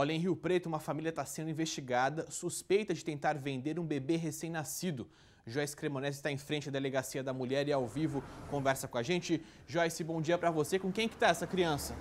Olha, em Rio Preto, uma família está sendo investigada, suspeita de tentar vender um bebê recém-nascido. Joyce Cremonese está em frente à delegacia da mulher e ao vivo conversa com a gente. Joyce, bom dia para você. Com quem que está essa criança?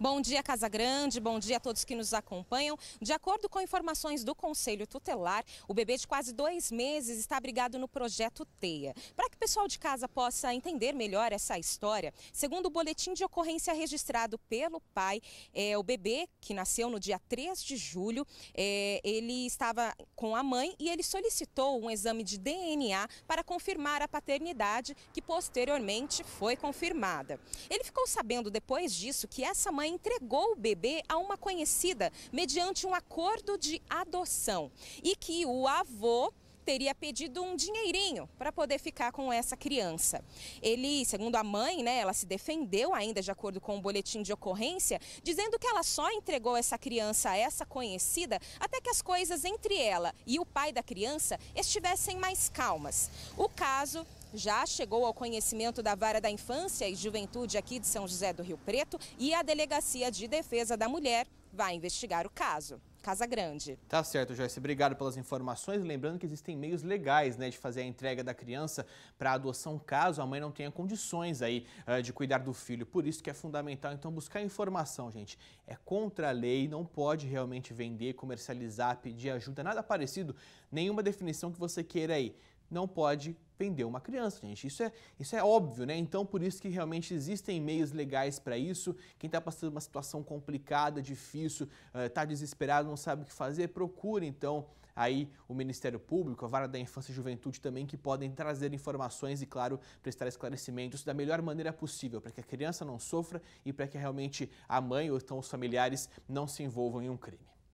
Bom dia, Casa Grande, bom dia a todos que nos acompanham. De acordo com informações do Conselho Tutelar, o bebê de quase dois meses está abrigado no projeto TEIA. Para que o pessoal de casa possa entender melhor essa história, segundo o boletim de ocorrência registrado pelo pai, é, o bebê, que nasceu no dia 3 de julho, é, ele estava com a mãe e ele solicitou um exame de DNA para confirmar a paternidade, que posteriormente foi confirmada. Ele ficou sabendo depois disso que essa mãe entregou o bebê a uma conhecida mediante um acordo de adoção e que o avô teria pedido um dinheirinho para poder ficar com essa criança. Ele, segundo a mãe, né, ela se defendeu ainda de acordo com o boletim de ocorrência, dizendo que ela só entregou essa criança a essa conhecida até que as coisas entre ela e o pai da criança estivessem mais calmas. O caso já chegou ao conhecimento da Vara da Infância e Juventude aqui de São José do Rio Preto e a Delegacia de Defesa da Mulher vai investigar o caso. Casa Grande. Tá certo, Joyce. Obrigado pelas informações. Lembrando que existem meios legais né, de fazer a entrega da criança para adoção caso a mãe não tenha condições aí uh, de cuidar do filho. Por isso que é fundamental, então, buscar informação, gente. É contra a lei, não pode realmente vender, comercializar, pedir ajuda, nada parecido, nenhuma definição que você queira aí não pode vender uma criança, gente. Isso é, isso é óbvio, né? Então, por isso que realmente existem meios legais para isso. Quem está passando uma situação complicada, difícil, está eh, desesperado, não sabe o que fazer, procure então aí o Ministério Público, a Vara da Infância e Juventude também, que podem trazer informações e, claro, prestar esclarecimentos da melhor maneira possível, para que a criança não sofra e para que realmente a mãe ou então os familiares não se envolvam em um crime.